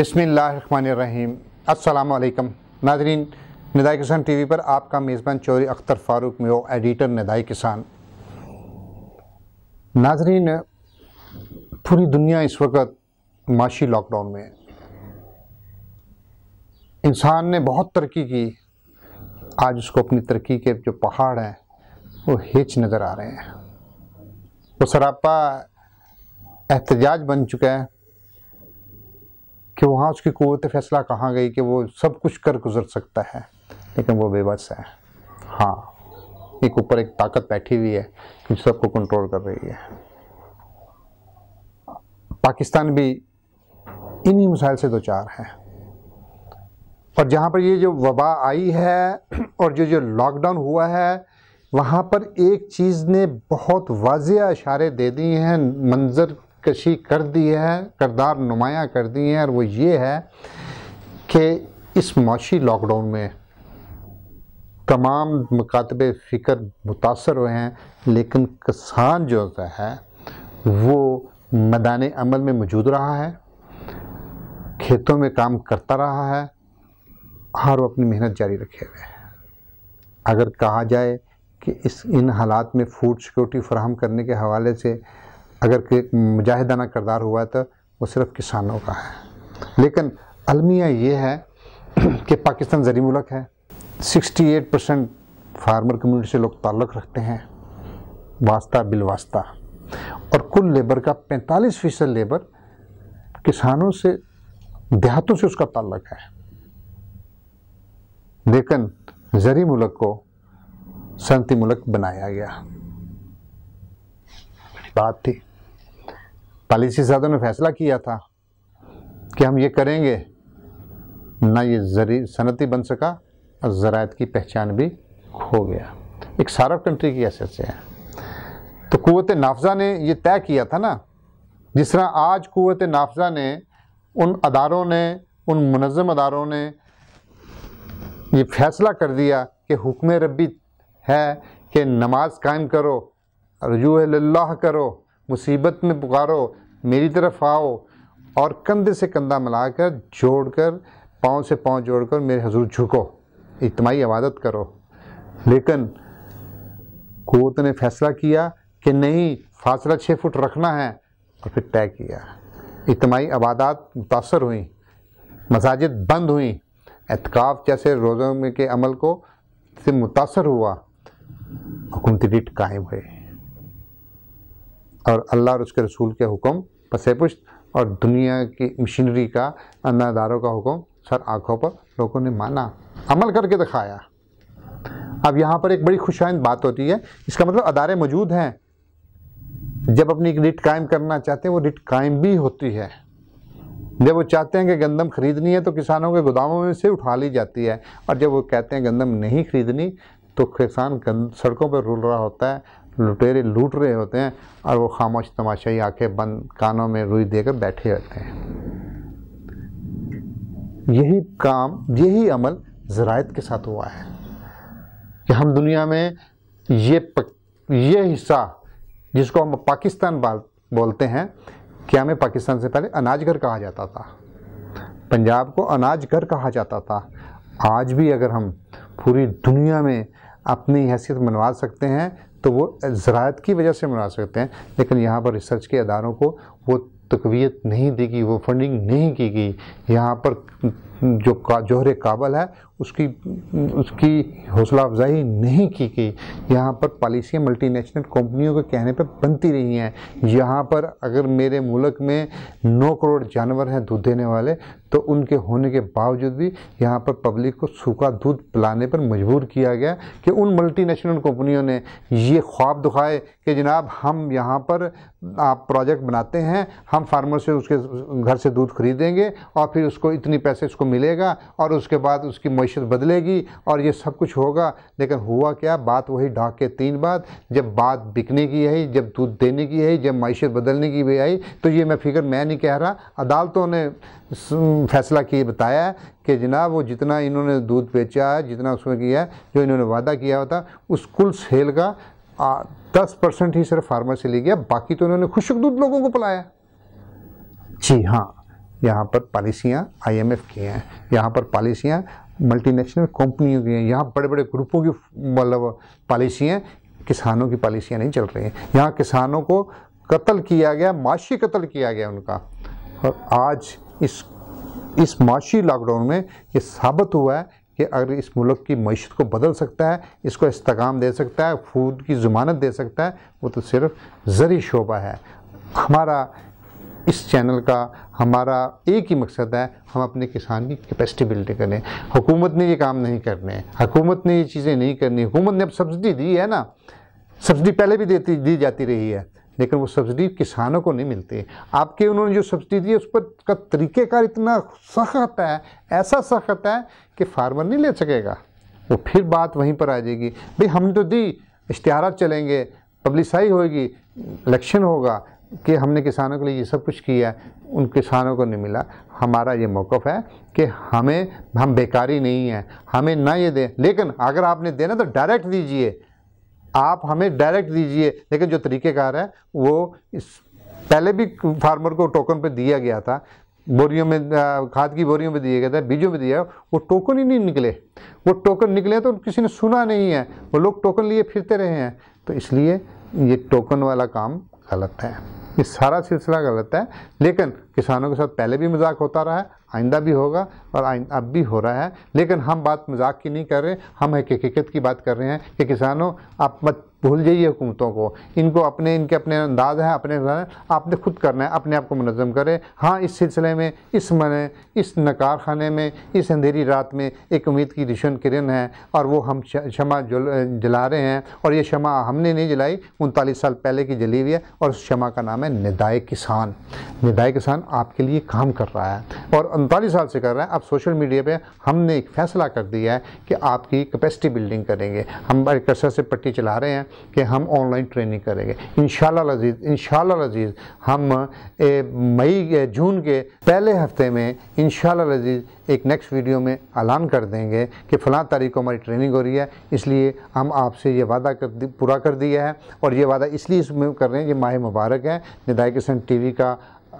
बिसमीम अल्लाम नाजरीन नदाय किसान टी वी पर आपका मेज़बान चौरी अख्तर फ़ारूक मियो एडिटर नदाय किसान नाजरीन पूरी दुनिया इस वक्त माशी लॉकडाउन में इंसान ने बहुत तरक्की की आज उसको अपनी तरक्की के जो पहाड़ हैं वो हिच नज़र आ रहे हैं वो सरापा एहतजाज बन चुका है कि वहाँ उसकी कुत फ़ैसला कहाँ गई कि वो सब कुछ कर गुजर सकता है लेकिन वो बेबस है हाँ एक ऊपर एक ताकत बैठी हुई है कि सबको कंट्रोल कर रही है पाकिस्तान भी इन्हीं मिसाइल से दो चार है और जहाँ पर ये जो वबा आई है और जो जो लॉकडाउन हुआ है वहाँ पर एक चीज़ ने बहुत वाजिया इशारे दे दिए हैं मंजर कशी कर दी है करदार नुमाया कर दी है और वो ये है कि इस माशी लॉकडाउन में तमाम मकातब फ़िक्र मुतासर हुए हैं लेकिन किसान जो होता है वो मदान अमल में मौजूद रहा है खेतों में काम करता रहा है और वो अपनी मेहनत जारी रखे हुए है अगर कहा जाए कि इस इन हालात में फूड सिक्योरिटी फ्राहम करने के हवाले से अगर मुजाहिदाना करदार हुआ है तो वो सिर्फ किसानों का है लेकिन अलमिया ये है कि पाकिस्तान जरी मुल्क है 68 परसेंट फार्मर कम्युनिटी से लोग ताल्लुक़ रखते हैं वास्ता बिलवास्ता और कुल लेबर का 45 फीसद लेबर किसानों से देहातों से उसका ताल्लुक है लेकिन जरी मुल्क को सनती मुल्क बनाया गया बात थी पॉलिसी साधों ने फैसला किया था कि हम ये करेंगे ना ये जरी सनती बन सका और ज़रात की पहचान भी खो गया एक सारा कंट्री की ऐसे से है तो कुत नाफजा ने ये तय किया था ना जिस तरह आज कुत नाफजा ने उन अदारों ने उन मनज़म अदारों ने ये फैसला कर दिया कि हुक्म रबी है कि नमाज कायम करो रजू लाह करो मुसीबत में पुकारो मेरी तरफ आओ और कंधे से कंधा मिलाकर जोड़कर पाँव से पाँव जोड़कर मेरे हजूर झुको इतमाही इबादत करो लेकिन कोत ने फैसला किया कि नहीं फासला छः फुट रखना है और फिर तय किया इतमाही आबादात मुतासर हुई मसाजिद बंद हुई एहतकाफ जैसे रोज़ों में के अमल को से मुतासर हुआ हुकूमती रिट कायम हुए और अल्लाह और उसके रसूल के हुक्म पसे पुश्त और दुनिया की मशीनरी का अनादारों का हुक्म सर आँखों पर लोगों ने माना अमल करके दिखाया अब यहाँ पर एक बड़ी खुशाइन बात होती है इसका मतलब अदारे मौजूद हैं जब अपनी एक रिट कायम करना चाहते हैं वो रिट कायम भी होती है जब वो चाहते हैं कि गंदम खरीदनी है तो किसानों के गोदामों में से उठा ली जाती है और जब वो कहते हैं गंदम नहीं खरीदनी तो किसान सड़कों पर रुल रहा होता है लुटेरे लूट रहे होते हैं और वो खामोश तमाशाई आंखें बंद कानों में रुई देकर बैठे रहते हैं यही काम यही अमल ज़रात के साथ हुआ है कि हम दुनिया में ये पक, ये हिस्सा जिसको हम पाकिस्तान बोलते हैं क्या हमें पाकिस्तान से पहले अनाज घर कहा जाता था पंजाब को अनाज घर कहा जाता था आज भी अगर हम पूरी दुनिया में अपनी हैसियत मनवा सकते हैं तो वो ज़रात की वजह से मना सकते हैं लेकिन यहाँ पर रिसर्च के अदारों को वो तकवीत नहीं दी गई वो फंडिंग नहीं की गई यहाँ पर जो का जोहर काबल है उसकी उसकी हौसला अफजाई नहीं की गई यहाँ पर पॉलिसियाँ मल्टीनेशनल कंपनियों के कहने पर बनती रही हैं यहाँ पर अगर मेरे मुल्क में नौ करोड़ जानवर हैं दूध देने वाले तो उनके होने के बावजूद भी यहाँ पर पब्लिक को सूखा दूध पिलाने पर मजबूर किया गया कि उन मल्टीनेशनल कंपनियों ने ये ख्वाब दिखाए कि जनाब हम यहाँ पर आप प्रोजेक्ट बनाते हैं हम फार्मर से उसके घर से दूध खरीदेंगे और फिर उसको इतनी पैसे उसको मिलेगा और उसके बाद उसकी मीशत बदलेगी और ये सब कुछ होगा लेकिन हुआ क्या बात वही ढाक के तीन बात जब बात बिकने की आई जब दूध देने की आई जब मीशत बदलने की भी आई तो ये मैं फिक्र मैं नहीं कह रहा अदालतों ने फैसला किए बताया कि जनाब वो जितना इन्होंने दूध बेचा है जितना उसमें किया है जो इन्होंने वादा किया होता उस कुल सेल का आ, दस परसेंट ही सिर्फ फार्मर से ले गया बाकी तो इन्होंने खुशक दूध लोगों को पिलाया जी हाँ यहाँ पर पॉलिसियाँ आईएमएफ की हैं यहाँ पर पॉलिसियाँ मल्टीनेशनल कंपनियों की हैं यहाँ बड़े बड़े ग्रुपों की मतलब पॉलिसी हैं किसानों की पॉलिसियाँ नहीं चल रही हैं यहाँ किसानों को कत्ल किया गया माशी कत्ल किया गया उनका और आज इस इस माशी लॉकडाउन में ये साबित हुआ है कि अगर इस मुल्क की मीशत को बदल सकता है इसको इस्तकाम दे सकता है फूड की ज़मानत दे सकता है वो तो सिर्फ ज़री शोबा है हमारा इस चैनल का हमारा एक ही मकसद है हम अपने किसान की कैपेसिटी बिल्ड करें हुकूमत ने ये काम नहीं करने हुकूमत ने ये चीज़ें नहीं करनी हुकूमत ने अब सब्सिडी दी है ना सब्सिडी पहले भी देती दी जाती रही है लेकिन वो सब्सिडी किसानों को नहीं मिलती आपके उन्होंने जो सब्सिडी दी है उस पर का तरीक़ेकार इतना सख्त है ऐसा सख्त है कि फार्मर नहीं ले सकेगा वो फिर बात वहीं पर आ जाएगी भाई हम तो दी इश्तहार चलेंगे पब्लिसाई होगी इलेक्शन होगा कि हमने किसानों के लिए ये सब कुछ किया है उन किसानों को नहीं मिला हमारा ये मौक़ है कि हमें हम बेकारी नहीं है हमें ना ये दें लेकिन अगर आपने देना तो डायरेक्ट दीजिए आप हमें डायरेक्ट दीजिए लेकिन जो तरीक़ेकार है वो इस पहले भी फार्मर को टोकन पे दिया गया था बोरियों में खाद की बोरियों में दिए गए थे बीजों में दिया वो टोकन ही नहीं निकले वो टोकन निकले तो किसी ने सुना नहीं है वो लोग टोकन लिए फिरते रहे हैं तो इसलिए ये टोकन वाला काम गलत है ये सारा सिलसिला गलत है लेकिन किसानों के साथ पहले भी मजाक होता रहा है आइंदा भी होगा और अब भी हो रहा है लेकिन हम बात मजाक की नहीं कर रहे हम हकीकत की बात कर रहे हैं कि किसानों आप मत भूल जाइए हुकूमतों को इनको अपने इनके अपने अंदाज हैं अपने आपने खुद करना है अपने आप को मनज़म करें हाँ इस सिलसिले में इस मने इस नकार खाने में इस अंधेरी रात में एक उम्मीद की रिशन किरण है और वो हम क्षमा जला रहे हैं और ये क्षमा हमने नहीं जलाई उनतालीस साल पहले की जली हुई है और उस क्षमा का नाम है निदाय किसान निदाय किसान इंसान आपके लिए काम कर रहा है और उनतालीस साल से कर रहा है अब सोशल मीडिया पे हमने एक फैसला कर दिया है कि आपकी कैपेसिटी बिल्डिंग करेंगे हम एक कसर से पट्टी चला रहे हैं कि हम ऑनलाइन ट्रेनिंग करेंगे इन लजीज़ इन लजीज़ हम मई जून के पहले हफ्ते में इन लजीज़ एक नेक्स्ट वीडियो में ऐलान कर देंगे कि फ़लाँ तारीख को हमारी ट्रेनिंग हो रही है इसलिए हम आपसे ये वादा कर पूरा कर दिया है और ये वादा इसलिए इसमें कर रहे हैं ये माह मुबारक है निदाय किसान टी का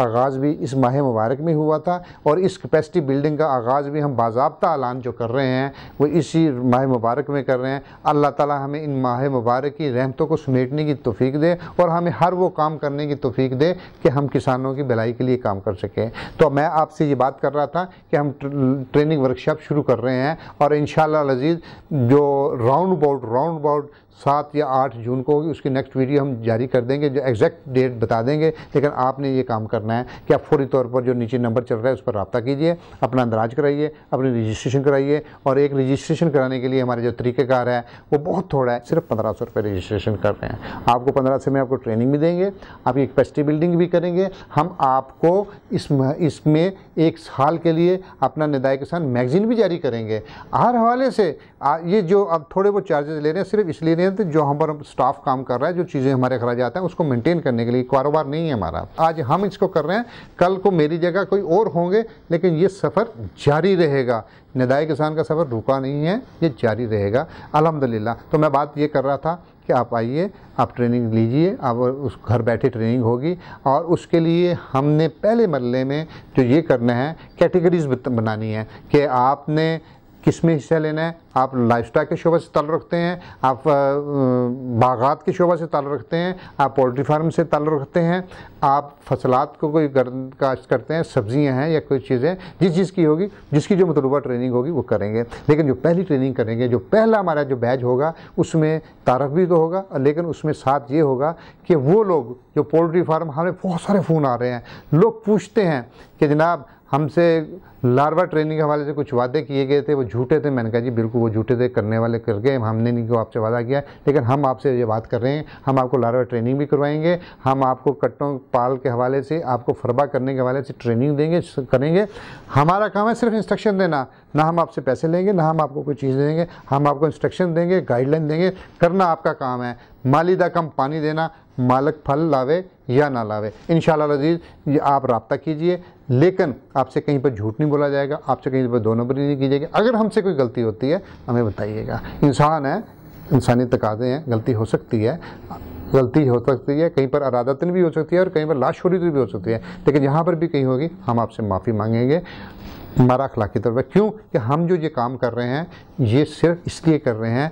आगाज़ भी इस माह मुबारक में हुआ था और इस कैपेसिटी बिल्डिंग का आगाज़ भी हम बाबा ऐलान जो कर रहे हैं वो इसी माह मुबारक में कर रहे हैं अल्लाह ताला हमें इन माह मुबारक की रहमतों को समेटने की तोफ़ी दे और हमें हर वो काम करने की तोफ़ी दे कि हम किसानों की भलाई के लिए काम कर सकें तो मैं आपसे ये बात कर रहा था कि हम ट्रेनिंग वर्कशॉप शुरू कर रहे हैं और इन शजीज जो राउंड अबाउट राउंड अबाउट सात या आठ जून को होगी उसकी नेक्स्ट वीडियो हम जारी कर देंगे जो एग्जैक्ट डेट बता देंगे लेकिन आपने ये काम करना है कि आप फौरी तौर पर जो नीचे नंबर चल रहा है उस पर रबता कीजिए अपना अंदराज कराइए अपनी रजिस्ट्रेशन कराइए और एक रजिस्ट्रेशन कराने के लिए हमारे जो तरीक़ेकार है वो बहुत थोड़ा है सिर्फ पंद्रह सौ रुपये रजिस्ट्रेशन कर रहे हैं आपको पंद्रह सौ में आपको ट्रेनिंग भी देंगे आपकी कैपेसिटी बिल्डिंग भी करेंगे हम आपको इसमें इसमें एक साल के लिए अपना निदाय किसान मैगज़ीन भी जारी करेंगे हर हवाले से ये जो अब थोड़े बहुत चार्जेस ले रहे हैं सिर्फ इसलिए निरंतर जो हम पर स्टाफ काम कर रहा है जो चीज़ें हमारे खराज आते हैं उसको मेंटेन करने के लिए कारोबार नहीं है हमारा आज हम इसको कर रहे हैं कल को मेरी जगह कोई और होंगे लेकिन ये सफ़र जारी रहेगा नदाय किसान का सफ़र रुका नहीं है ये जारी रहेगा अलहमदिल्ला तो मैं बात ये कर रहा था कि आप आइए आप ट्रेनिंग लीजिए आप उस घर बैठे ट्रेनिंग होगी और उसके लिए हमने पहले मरले में जो ये करना है कैटेगरीज बनानी है कि आपने किस में हिस्सा लेना है आप लाइफस्टाइल के शोबा से ताल्लुक़ रखते हैं आप बागात के शोबा से ताल्लुक़ रखते हैं आप पोल्ट्री फार्म से ताल्लुक़ रखते हैं आप फसलात को कोई काश्त करते हैं सब्ज़ियाँ हैं या कोई चीज़ें जिस चीज़ की होगी जिसकी जो मतलूबा ट्रेनिंग होगी वो करेंगे लेकिन जो पहली ट्रेनिंग करेंगे जो पहला हमारा जो बैच होगा उसमें तारफ भी तो होगा लेकिन उसमें साथ ये होगा कि वो लोग जो पोल्ट्री फार्म हमें बहुत सारे फ़ोन आ रहे हैं लोग पूछते हैं कि जनाब हमसे लार्वा ट्रेनिंग के हवाले से कुछ वादे किए गए थे वो झूठे थे मैंने कहा जी बिल्कुल वो झूठे थे करने वाले कर गए हमने को आपसे वादा किया लेकिन हम आपसे ये बात कर रहे हैं हम आपको लार्वा ट्रेनिंग भी करवाएंगे हम आपको कट्टों पाल के हवाले से आपको फरबा करने के हवाले से ट्रेनिंग देंगे करेंगे हमारा काम है सिर्फ इंस्ट्रक्शन देना ना हम आपसे पैसे लेंगे ना हम आपको कोई चीज़ देंगे हम आपको इंस्ट्रक्शन देंगे गाइडलाइन देंगे करना आपका काम है मालीदा कम पानी देना मालक फल लावे या ना लावे इन शजीज़ ये आप रबता कीजिए लेकिन आपसे कहीं पर झूठ नहीं बोला जाएगा आपसे कहीं पर दो नंबरी नहीं की जाएगी अगर हमसे कोई गलती होती है हमें बताइएगा इंसान है इंसानी तकाजे हैं गलती हो सकती है गलती हो सकती है कहीं पर अरादतन भी हो सकती है और कहीं पर लाशोरी भी हो सकती है लेकिन यहाँ पर भी कहीं होगी हम आपसे माफ़ी मांगेंगे हमारा अखलाकी तौर पर क्यों कि हम जो ये काम कर रहे हैं ये सिर्फ इसलिए कर रहे हैं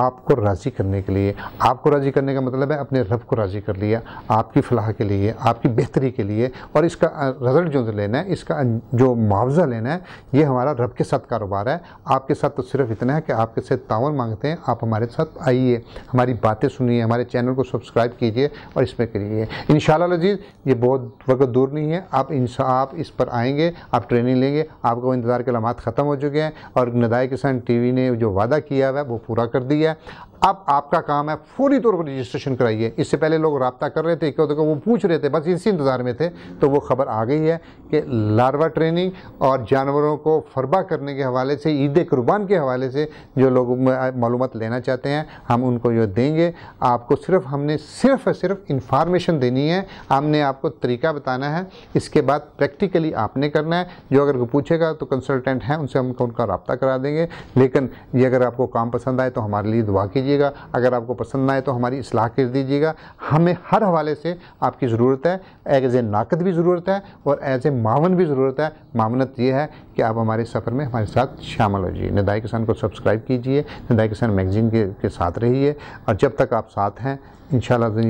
आपको राज़ी करने के लिए आपको राज़ी करने का मतलब है अपने रब को राज़ी कर लिया आपकी फलाह के लिए आपकी बेहतरी के लिए और इसका रिज़ल्ट जो लेना है इसका जो मुआवजा लेना है ये हमारा रब के साथ कारोबार है आपके साथ तो सिर्फ इतना है कि आपके से तावन मांगते हैं आप हमारे साथ आइए हमारी बातें सुनिए हमारे चैनल को सब्सक्राइब कीजिए और इसमें करिए इन शजीज़ ये बहुत वक्त दूर नहीं है आप इन आप इस पर आएँगे आप ट्रेनिंग लेंगे आपको इंतज़ार के लम्हात ख़त्म हो चुके हैं और नदाय किसान टी ने जो वादा किया हुआ है वो पूरा कर दिया है अब आपका काम है फौरी तौर पर रजिस्ट्रेशन कराइए इससे पहले लोग रबता कर रहे थे क्यों देखो वो पूछ रहे थे बस इसी इंतज़ार में थे तो वो खबर आ गई है कि लार्वा ट्रेनिंग और जानवरों को फरबा करने के हवाले से ईद कुर्बान के हवाले से जो लोग मालूम लेना चाहते हैं हम उनको ये देंगे आपको सिर्फ हमने सिर्फ सिर्फ इंफॉर्मेशन देनी है हमने आपको तरीका बताना है इसके बाद प्रैक्टिकली आपने करना है जो अगर पूछेगा तो कंसल्टेंट हैं उनसे हम उनका रबता करा देंगे लेकिन ये अगर आपको काम पसंद आए तो हमारे लिए दुआ कीजिए दीजिएगा अगर आपको पसंद ना आए तो हमारी असलाह कर दीजिएगा हमें हर हवाले से आपकी ज़रूरत है एज ए नाकद भी ज़रूरत है और एज ए मावन भी ज़रूरत है मामनत ये है कि आप हमारे सफ़र में हमारे साथ शामिल हो जाइए निदाई किसान को सब्सक्राइब कीजिए निदाई किसान मैगजीन के, के साथ रहिए और जब तक आप साथ हैं इन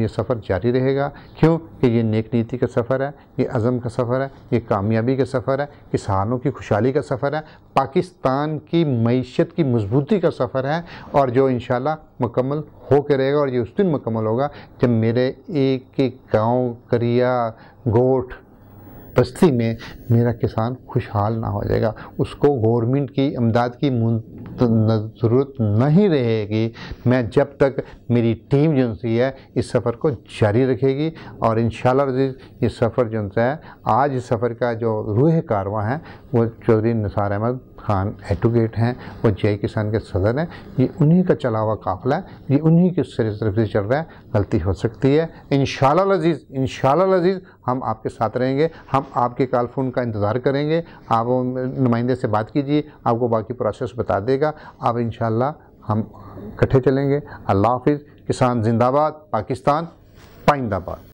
ये सफ़र जारी रहेगा क्यों कि ये नेक नीति का सफ़र है ये अज़म का सफ़र है ये कामयाबी का सफ़र है किसानों की खुशहाली का सफ़र है पाकिस्तान की मीशत की मजबूती का सफ़र है और जो इन मुकम्मल हो के रहेगा और ये उस दिन मुकम्मल होगा जब मेरे एक एक गांव करिया गोठ बस्ती में मेरा किसान खुशहाल ना हो जाएगा उसको गवर्नमेंट की इमदाद की ज़रूरत नहीं रहेगी मैं जब तक मेरी टीम जो सी है इस सफ़र को जारी रखेगी और इन ये सफ़र जो है आज इस सफ़र का जो रूह कारवा है वो चौधरी निसार अहमद खान एडवोकेट हैं वो जय किसान के सदर हैं ये उन्हीं का चला हुआ काफिला है ये उन्हीं की तरफ से चल रहा है गलती हो सकती है इन शजीज इन लजीज़ हम आपके साथ रहेंगे हम आपके कॉल फ़ोन का इंतज़ार करेंगे आप नुमाइंदे से बात कीजिए आपको बाकी प्रोसेस बता देगा आप इन हम इकट्ठे चलेंगे अल्लाह हाफिज़ किसान जिंदाबाद पाकिस्तान पाइंदाबाद